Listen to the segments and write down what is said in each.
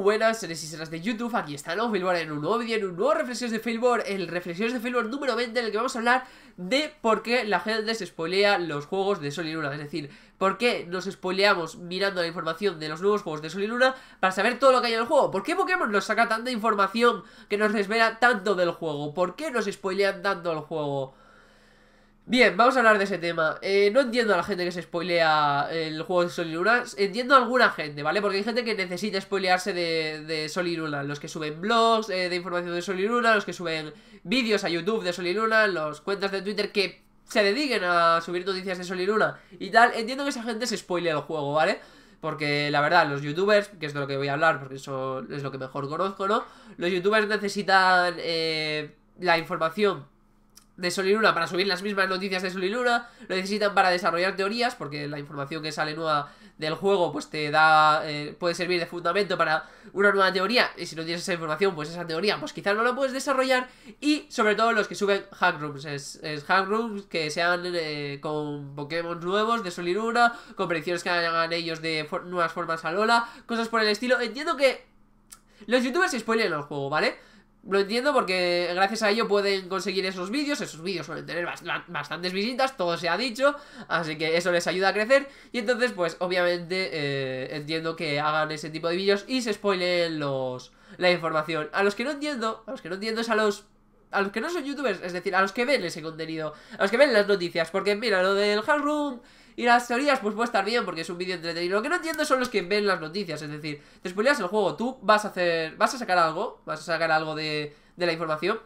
buenas, seres y seras de YouTube, aquí está nuevo en un nuevo vídeo, en un nuevo Reflexiones de Failboard, el Reflexiones de Failboard número 20 en el que vamos a hablar de por qué la gente se spoilea los juegos de Sol y Luna, es decir, por qué nos spoileamos mirando la información de los nuevos juegos de Sol y Luna para saber todo lo que hay en el juego, por qué Pokémon nos saca tanta información que nos desvela tanto del juego, por qué nos spoilean tanto el juego... Bien, vamos a hablar de ese tema. Eh, no entiendo a la gente que se spoilea el juego de Sol y Luna. Entiendo a alguna gente, ¿vale? Porque hay gente que necesita spoilearse de, de Sol y Luna. Los que suben blogs eh, de información de Sol y Luna, los que suben vídeos a YouTube de Sol y Luna, los cuentas de Twitter que se dediquen a subir noticias de Sol y Luna y tal. Entiendo que esa gente se spoilea el juego, ¿vale? Porque la verdad, los youtubers, que es de lo que voy a hablar, porque eso es lo que mejor conozco, ¿no? Los youtubers necesitan eh, la información de Sol para subir las mismas noticias de Sol lo necesitan para desarrollar teorías, porque la información que sale nueva del juego, pues te da, eh, puede servir de fundamento para una nueva teoría, y si no tienes esa información, pues esa teoría, pues quizás no la puedes desarrollar, y sobre todo los que suben hackrooms, es, es que sean eh, con Pokémon nuevos de Soliruna con predicciones que hagan ellos de nuevas formas a Lola, cosas por el estilo, entiendo que los youtubers se spoilen el juego, ¿vale?, lo entiendo porque gracias a ello pueden conseguir esos vídeos. Esos vídeos suelen tener bastantes visitas, todo se ha dicho. Así que eso les ayuda a crecer. Y entonces, pues obviamente eh, entiendo que hagan ese tipo de vídeos y se spoilen los, la información. A los que no entiendo, a los que no entiendo es a los a los que no son youtubers, es decir, a los que ven ese contenido, a los que ven las noticias, porque mira, lo del room y las teorías, pues puede estar bien porque es un vídeo entretenido. Lo que no entiendo son los que ven las noticias, es decir, te spoileas el juego, tú vas a hacer, vas a sacar algo, vas a sacar algo de, de la información.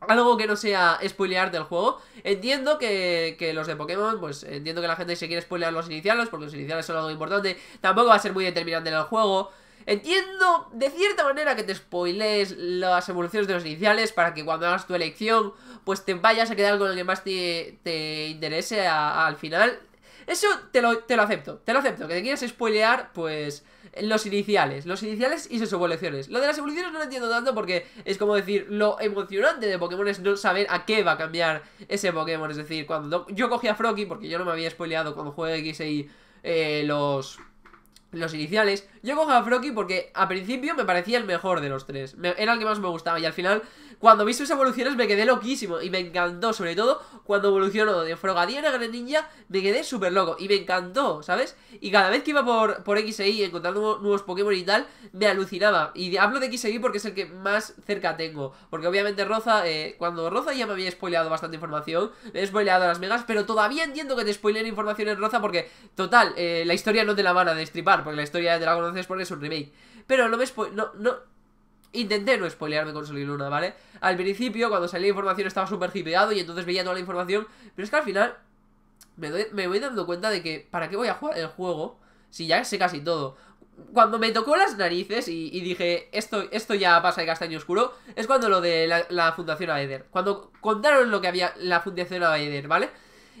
Algo que no sea spoilear del juego. Entiendo que, que, los de Pokémon, pues entiendo que la gente se quiere spoilear los iniciales, porque los iniciales son algo importante. Tampoco va a ser muy determinante en el juego. Entiendo de cierta manera que te spoilees las evoluciones de los iniciales para que cuando hagas tu elección, pues te vayas a quedar con el que más te, interese al final. Eso te lo, te lo acepto, te lo acepto. Que te quieras spoilear, pues los iniciales, los iniciales y sus evoluciones. Lo de las evoluciones no lo entiendo tanto porque es como decir, lo emocionante de Pokémon es no saber a qué va a cambiar ese Pokémon. Es decir, cuando yo cogí a Froakie, porque yo no me había spoileado cuando jugué X y eh, los los iniciales. Yo cojo a Froki porque a principio me parecía el mejor de los tres. era el que más me gustaba. Y al final, cuando vi sus evoluciones, me quedé loquísimo. Y me encantó, sobre todo, cuando evolucionó de Frogadier a Greninja, me quedé súper loco. Y me encantó, ¿sabes? Y cada vez que iba por, por X e encontrando nuevos Pokémon y tal, me alucinaba. Y hablo de X e porque es el que más cerca tengo. Porque obviamente Roza, eh, cuando Roza ya me había spoileado bastante información, me he spoileado las megas, pero todavía entiendo que te spoileen información en Roza porque, total, eh, la historia no te la van a destripar porque la historia de la conoces porque es un remake. Pero no me no, no Intenté no spoilearme con Sol Luna, ¿vale? Al principio, cuando salía información, estaba súper y entonces veía toda la información. Pero es que al final me, me voy dando cuenta de que ¿para qué voy a jugar el juego si ya sé casi todo? cuando me tocó las narices y, dije, esto, esto ya pasa de castaño oscuro, es cuando lo de la, la Fundación Aether. Cuando contaron lo que había la Fundación Aether, ¿vale?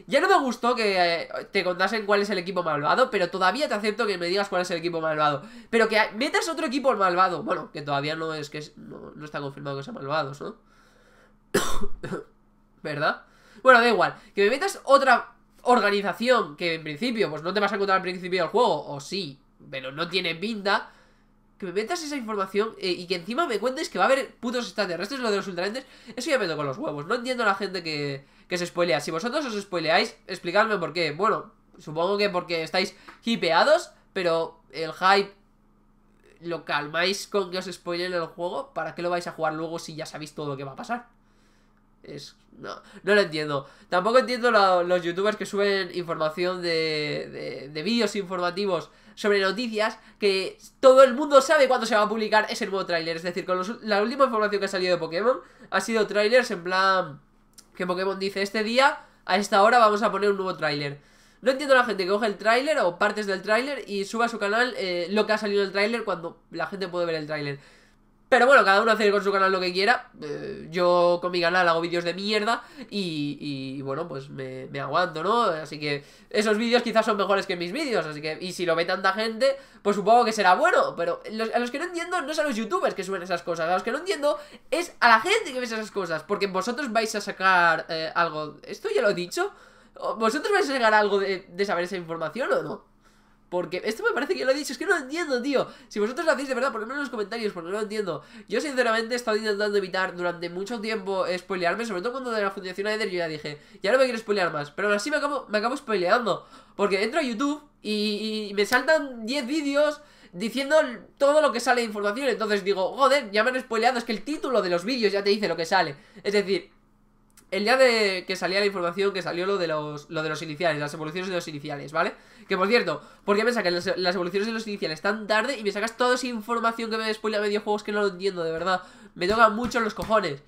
Ya no me gustó que eh, te contasen cuál es el equipo malvado, pero todavía te acepto que me digas cuál es el equipo malvado. Pero que metas otro equipo malvado. Bueno, que todavía no es que no, está confirmado que sean malvados, ¿no? ¿Verdad? Bueno, da igual. Que me metas otra organización que en principio, pues no te vas a encontrar al principio del juego, o sí, pero no tiene pinta que me metas esa información eh, y que encima me cuentes que va a haber putos extraterrestres, lo de los ultralentes, eso ya me con los huevos. No entiendo a la gente que, que se spoilea. Si vosotros os spoileáis, explicadme por qué. Bueno, supongo que porque estáis hipeados, pero el hype lo calmáis con que os spoilen el juego. ¿Para qué lo vais a jugar luego si ya sabéis todo lo que va a pasar? Es, no, no lo entiendo. Tampoco entiendo los youtubers que suben información de, de, de vídeos informativos sobre noticias que todo el mundo sabe cuándo se va a publicar ese nuevo tráiler. Es decir, con la última información que ha salido de Pokémon ha sido trailers en plan que Pokémon dice este día, a esta hora vamos a poner un nuevo tráiler. No entiendo la gente que coge el tráiler o partes del tráiler y suba a su canal eh, lo que ha salido del tráiler cuando la gente puede ver el tráiler. Pero bueno, cada uno hace con su canal lo que quiera. Eh, yo con mi canal hago vídeos de mierda y, y bueno, pues me, aguanto, ¿no? Así que esos vídeos quizás son mejores que mis vídeos, así que... Y si lo ve tanta gente, pues supongo que será bueno. Pero a los que no entiendo no es a los youtubers que suben esas cosas. A los que no entiendo es a la gente que ve esas cosas. Porque vosotros vais a sacar eh, algo... ¿Esto ya lo he dicho? ¿Vosotros vais a sacar algo de saber esa información o no? Porque esto me parece que lo he dicho, es que no lo entiendo, tío. Si vosotros lo hacéis de verdad, ponedme en los comentarios, porque no lo entiendo. Yo sinceramente he estado intentando evitar durante mucho tiempo spoilearme, sobre todo cuando de la Fundación Aether yo ya dije, ya no me quiero spoilear más. Pero ahora así me acabo, me acabo spoileando. Porque entro a YouTube y, y me saltan 10 vídeos diciendo todo lo que sale de información. Entonces digo, joder, ya me han spoileado, es que el título de los vídeos ya te dice lo que sale. Es decir, el día de que salía la información, que salió lo de los, lo de los iniciales, las evoluciones de los iniciales, ¿vale? Que por cierto, ¿por qué me sacas las, evoluciones de los iniciales tan tarde y me sacas toda esa información que me despoila videojuegos que no lo entiendo, de verdad? Me toca mucho los cojones.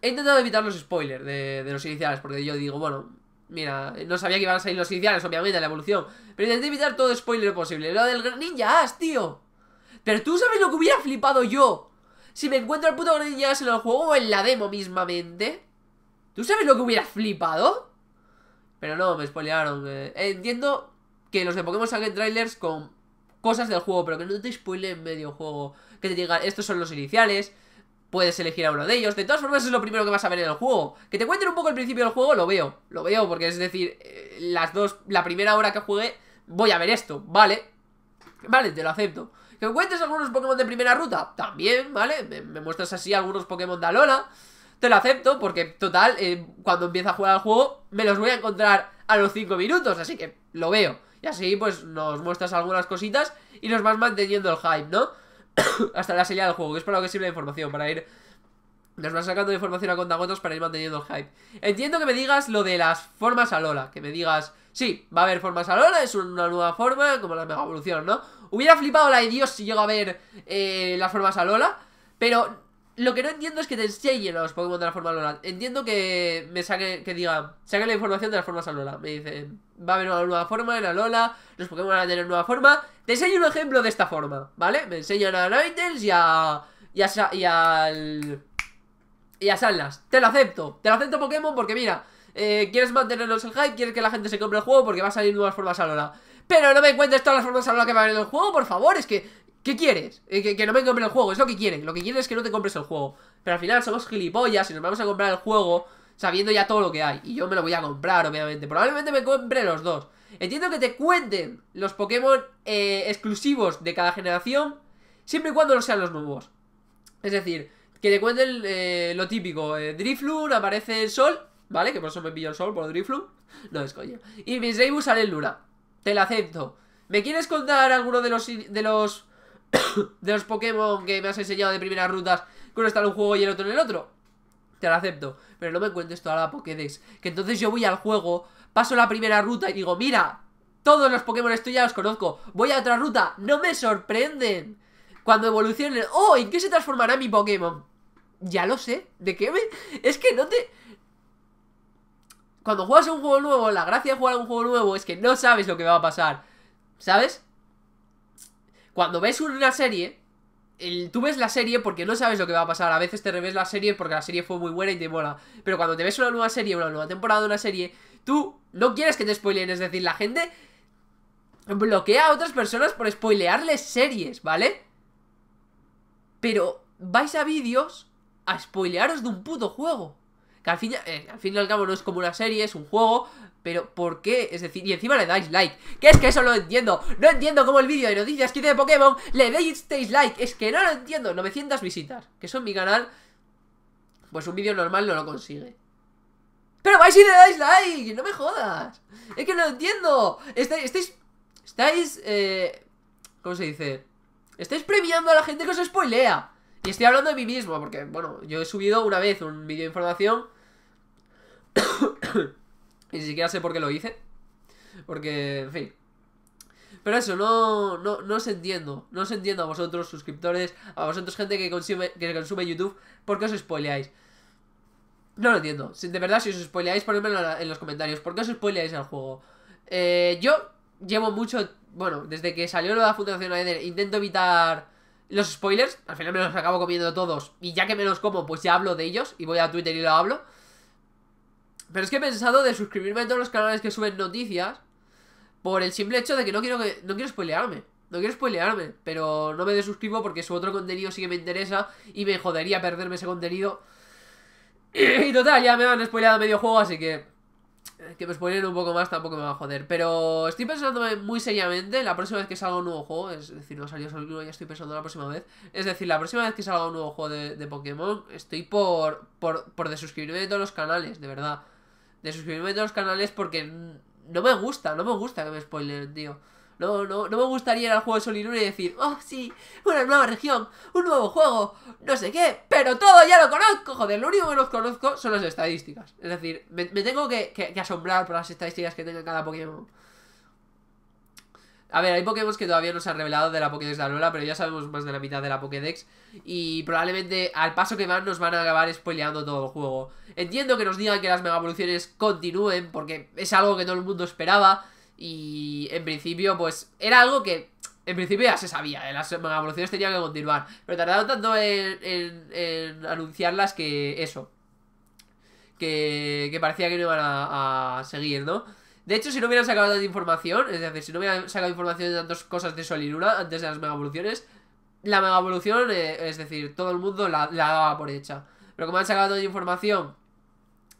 He intentado evitar los spoilers de, los iniciales, porque yo digo, bueno, mira, no sabía que iban a salir los iniciales, obviamente, la evolución. Pero intenté evitar todo spoiler posible. Lo del Ninja Ash, tío. Pero tú sabes lo que hubiera flipado yo si me encuentro el puto en el juego o en la demo mismamente. ¿Tú sabes lo que hubiera flipado? Pero no, me spoilearon. Eh, eh, entiendo que los de Pokémon salgan trailers con cosas del juego, pero que no te en medio juego. Que te digan, estos son los iniciales, puedes elegir a uno de ellos. De todas formas, es lo primero que vas a ver en el juego. Que te cuenten un poco el principio del juego, lo veo. Lo veo, porque es decir, eh, las dos, la primera hora que juegue, voy a ver esto, ¿vale? Vale, te lo acepto. ¿Que encuentres algunos Pokémon de primera ruta? También, ¿vale? Me, muestras así algunos Pokémon de Alola. Te lo acepto porque, total, eh, cuando empieza a jugar el juego, me los voy a encontrar a los 5 minutos, así que lo veo. Y así, pues, nos muestras algunas cositas y nos vas manteniendo el hype, ¿no? Hasta la señal del juego, que es para lo que sirve la información, para ir nos van sacando información a contagotas para ir manteniendo el hype. Entiendo que me digas lo de las formas Alola Que me digas, sí, va a haber formas Alola es una nueva forma, como la mega evolución, ¿no? Hubiera flipado la de Dios si llego a ver eh, las formas Alola Pero lo que no entiendo es que te enseñen los Pokémon de la forma Alola Entiendo que me saque, que diga, Saquen la información de las formas Alola Me dicen, va a haber una nueva forma en Alola los Pokémon van a tener nueva forma. Te enseño un ejemplo de esta forma, ¿vale? Me enseñan a items y a. y a. y al y a Te lo acepto. Te lo acepto Pokémon porque mira, eh, quieres mantenernos el hype, quieres que la gente se compre el juego porque va a salir nuevas formas a Lola. Pero no me cuentes todas las formas a Lola que va a haber en el juego, por favor, es que... ¿Qué quieres? Eh, que, no me compre el juego, es lo que quieren. Lo que quieren es que no te compres el juego. Pero al final somos gilipollas y nos vamos a comprar el juego sabiendo ya todo lo que hay. Y yo me lo voy a comprar, obviamente. Probablemente me compre los dos. Entiendo que te cuenten los Pokémon eh, exclusivos de cada generación, siempre y cuando no sean los nuevos. Es decir, que te cuente eh, lo típico. Eh, Drifloon, aparece el sol, ¿vale? Que por eso me pillo el sol, por Drifloon, No es coño Y mis Reibus sale el luna. Te la acepto. ¿Me quieres contar alguno de los... De los de los Pokémon que me has enseñado de primeras rutas que uno está en un juego y el otro en el otro. Te la acepto, pero no me cuentes toda la Pokédex. Que entonces yo voy al juego, paso la primera ruta y digo, mira, todos los Pokémon estos ya los conozco. Voy a otra ruta, no me sorprenden. Cuando evolucionen, oh, ¿en qué se transformará mi Pokémon? ya lo sé. ¿De qué me...? Es que no te... Cuando juegas un juego nuevo, la gracia de jugar un juego nuevo es que no sabes lo que va a pasar. ¿Sabes? Cuando ves una serie, tú ves la serie porque no sabes lo que va a pasar. A veces te revés la serie porque la serie fue muy buena y te mola. Pero cuando te ves una nueva serie, una nueva temporada de una serie, tú no quieres que te spoilen. Es decir, la gente bloquea a otras personas por spoilearles series, ¿vale? Pero vais a vídeos a spoilearos de un puto juego. Que al fin, eh, al y al cabo no es como una serie, es un juego, pero ¿por qué? Es decir, y encima le dais like. Que es que eso lo entiendo. No entiendo cómo el vídeo de noticias que de Pokémon le deis like. Es que no lo entiendo. 900 visitas, que son mi canal. Pues un vídeo normal no lo consigue. Pero vais y le dais like, no me jodas. Es que no lo entiendo. Estáis. Estáis. estáis eh, ¿Cómo se dice? Estáis premiando a la gente que os spoilea. Y estoy hablando de mí mismo, porque, bueno, yo he subido una vez un vídeo de información. y ni siquiera sé por qué lo hice. Porque, en fin. Pero eso, no, no, no os entiendo. No os entiendo a vosotros, suscriptores, a vosotros, gente que consume, que consume YouTube, ¿por qué os spoileáis? No lo entiendo. de verdad, si os spoileáis, ponedmelo en los comentarios. ¿Por qué os spoileáis al juego? Eh, yo llevo mucho. Bueno, desde que salió la Fundación Aether, intento evitar los spoilers, al final me los acabo comiendo todos. Y ya que me los como, pues ya hablo de ellos. Y voy a Twitter y lo hablo. Pero es que he pensado de suscribirme a todos los canales que suben noticias. Por el simple hecho de que no quiero que. No quiero spoilearme. No quiero spoilearme. Pero no me desuscribo porque su otro contenido sí que me interesa. Y me jodería perderme ese contenido. Y total, ya me han spoileado medio juego, así que que eh, me spoilen un poco más tampoco me va a joder. Pero estoy pensando muy seriamente la próxima vez que salga un nuevo juego. Es decir, no salió solo ya estoy pensando la próxima vez. Es decir, la próxima vez que salga un nuevo juego de, de Pokémon, estoy por, por, por desuscribirme de todos los canales, de verdad. Desuscribirme de todos los canales porque no me gusta, no me gusta que me spoilen, tío. No, no, no me gustaría ir al juego de Sol y decir, oh, sí, una nueva región, un nuevo juego, no sé qué, pero todo ya lo conozco, joder, lo único que no conozco son las estadísticas. Es decir, me, tengo que, asombrar por las estadísticas que tenga cada Pokémon. A ver, hay Pokémon que todavía no se han revelado de la Pokédex de Alola, pero ya sabemos más de la mitad de la Pokédex. Y probablemente al paso que van nos van a acabar spoileando todo el juego. Entiendo que nos digan que las mega evoluciones continúen, porque es algo que todo el mundo esperaba. Y en principio, pues, era algo que en principio ya se sabía, las ¿eh? las evoluciones tenían que continuar. Pero tardaron tanto en, en, en anunciarlas que eso. Que, que, parecía que no iban a, seguir, ¿no? De hecho, si no hubieran sacado tanta información, es decir, si no hubieran sacado información de tantas cosas de Sol antes de las mega evoluciones, la mega evolución, eh, es decir, todo el mundo la, la daba por hecha. Pero como han sacado tanta información,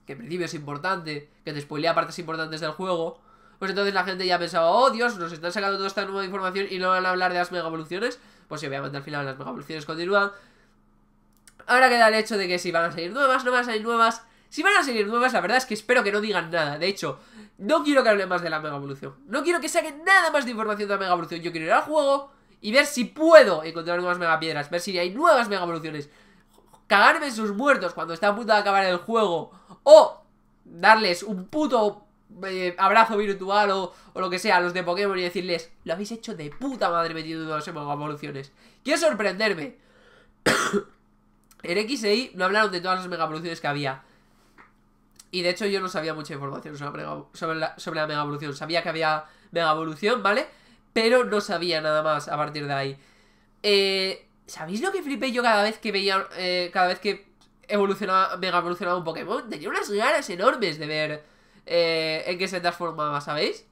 que en principio es importante, que te spoilea partes importantes del juego, pues entonces la gente ya pensaba, oh Dios, nos están sacando toda esta nueva información y no van a hablar de las mega evoluciones. Pues sí, obviamente al final las mega evoluciones continúan. Ahora queda el hecho de que si van a salir nuevas, no van a nuevas. Si van a salir nuevas, la verdad es que espero que no digan nada. De hecho, no quiero que hablen más de la Mega Evolución. No quiero que saquen nada más de información de la Mega Evolución. Yo quiero ir al juego y ver si puedo encontrar nuevas Mega Piedras. Ver si hay nuevas Mega Evoluciones. Cagarme en sus muertos cuando está a punto de acabar el juego. O darles un puto eh, abrazo virtual o, o, lo que sea a los de Pokémon y decirles, lo habéis hecho de puta madre metiendo Mega evoluciones. Quiero sorprenderme. en X e Y no hablaron de todas las Mega Evoluciones que había. Y de hecho yo no sabía mucha información sobre, la, Mega Evolución Sabía que había Mega Evolución, ¿vale? Pero no sabía nada más a partir de ahí. Eh, ¿Sabéis lo que flipé yo cada vez que veía... Eh, cada vez que evolucionaba, mega evolucionaba un Pokémon? Tenía unas ganas enormes de ver eh, en que se transformaba, ¿sabéis?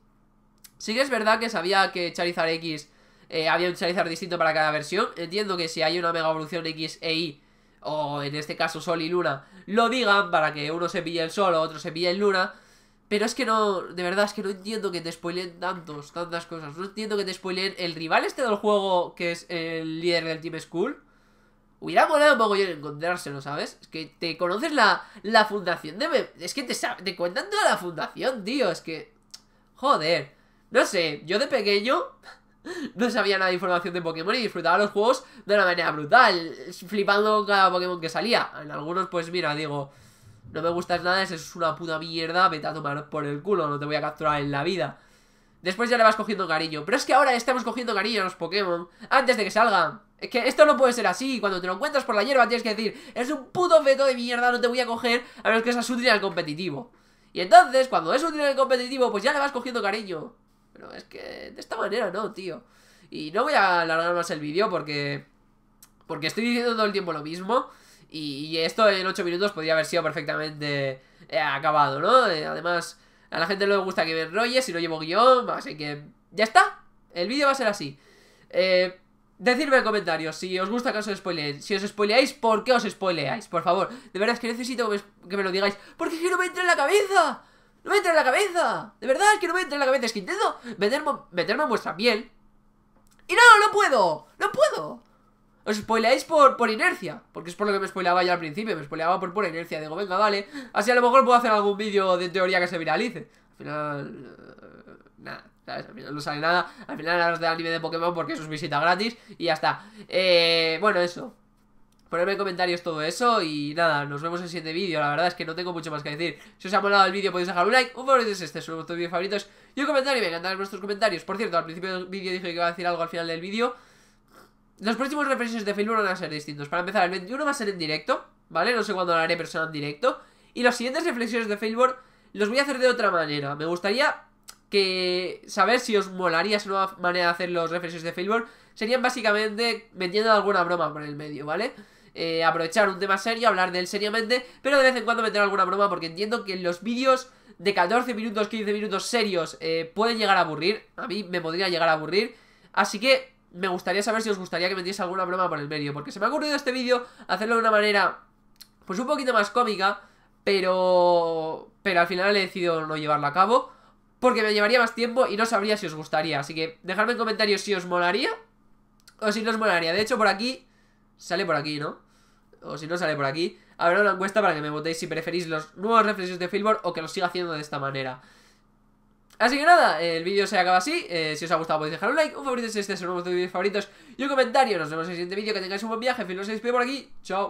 Sí que es verdad que sabía que Charizard X eh, había un Charizard distinto para cada versión. Entiendo que si hay una Mega Evolución X e Y, o en este caso Sol y Luna, lo digan para que uno se pille el Sol o otro se pille el Luna. Pero es que no, de verdad, es que no entiendo que te spoileen tantos, tantas cosas. No entiendo que te spoileen el rival este del juego, que es el líder del Team Skull Hubiera molado mogollón encontrárselo, ¿sabes? Es que te conoces la, fundación de... Es que te, te cuentan toda la fundación, tío. Es que... Joder. No sé, yo de pequeño no sabía nada de información de Pokémon y disfrutaba los juegos de una manera brutal, flipando con cada Pokémon que salía. En algunos, pues mira, digo, no me gustas nada, eso es una puta mierda, vete a tomar por el culo, no te voy a capturar en la vida. Después ya le vas cogiendo cariño, pero es que ahora estamos cogiendo cariño a los Pokémon antes de que salgan. Es que esto no puede ser así. Cuando te lo encuentras por la hierba tienes que decir, es un puto feto de mierda, no te voy a coger a menos que seas útil al competitivo. Y entonces, cuando es útil al competitivo, pues ya le vas cogiendo cariño. Pero es que de esta manera no, tío. Y no voy a alargar más el vídeo porque... Porque estoy diciendo todo el tiempo lo mismo. Y, esto en 8 minutos podría haber sido perfectamente eh, acabado, ¿no? Eh, además, a la gente no le gusta que me enrolle si no llevo guión. Así que ya está. El vídeo va a ser así. Eh... Decidme en comentarios si os gusta que os spoiler Si os spoileáis, ¿por qué os spoileáis? Por favor, de verdad es que necesito que me lo digáis. Porque es que no me entra en la cabeza. No me entra en la cabeza. De verdad es que no me entra en la cabeza. Es que intento meterme, meterme en vuestra piel. Y no, no puedo. No puedo. Os spoileáis por, por inercia. Porque es por lo que me spoileaba ya al principio. Me spoileaba por pura inercia. Digo, venga, vale. Así a lo mejor puedo hacer algún vídeo de teoría que se viralice. Al final... Eh, nada. ¿Sabes? Al no sale nada. Al final los de anime de Pokémon porque eso es visita gratis y ya está. Eh, bueno, eso. Ponerme en comentarios todo eso y nada, nos vemos en el siguiente vídeo. La verdad es que no tengo mucho más que decir. Si os ha molado el vídeo podéis dejar un like, un favorito este es este Son vuestros vídeos favoritos y un comentario. Me encantarán vuestros comentarios. Por cierto, al principio del vídeo dije que iba a decir algo al final del vídeo. Los próximos reflexiones de Facebook van a ser distintos. Para empezar, el 21 va a ser en directo, ¿vale? No sé cuándo lo haré, pero en directo. Y los siguientes reflexiones de Facebook los voy a hacer de otra manera. Me gustaría que saber si os molaría esa nueva manera de hacer los referencias de Failboard serían básicamente metiendo alguna broma por el medio, ¿vale? Eh, aprovechar un tema serio, hablar de él seriamente, pero de vez en cuando meter alguna broma porque entiendo que los vídeos de 14 minutos, 15 minutos serios eh, pueden llegar a aburrir, a mí me podría llegar a aburrir, así que me gustaría saber si os gustaría que metiese alguna broma por el medio, porque se me ha ocurrido este vídeo hacerlo de una manera pues un poquito más cómica, pero pero al final he decidido no llevarlo a cabo porque me llevaría más tiempo y no sabría si os gustaría. Así que dejadme en comentarios si os molaría o si no os molaría. De hecho, por aquí, sale por aquí, ¿no? O si no sale por aquí, habrá una encuesta para que me votéis si preferís los nuevos reflexos de Filbor o que los siga haciendo de esta manera. Así que nada, el vídeo se acaba así. Eh, si os ha gustado podéis dejar un like, un favorito si este es uno de mis favoritos y un comentario. Nos vemos en el siguiente vídeo. Que tengáis un buen viaje. Filbor se despide por aquí. Chao.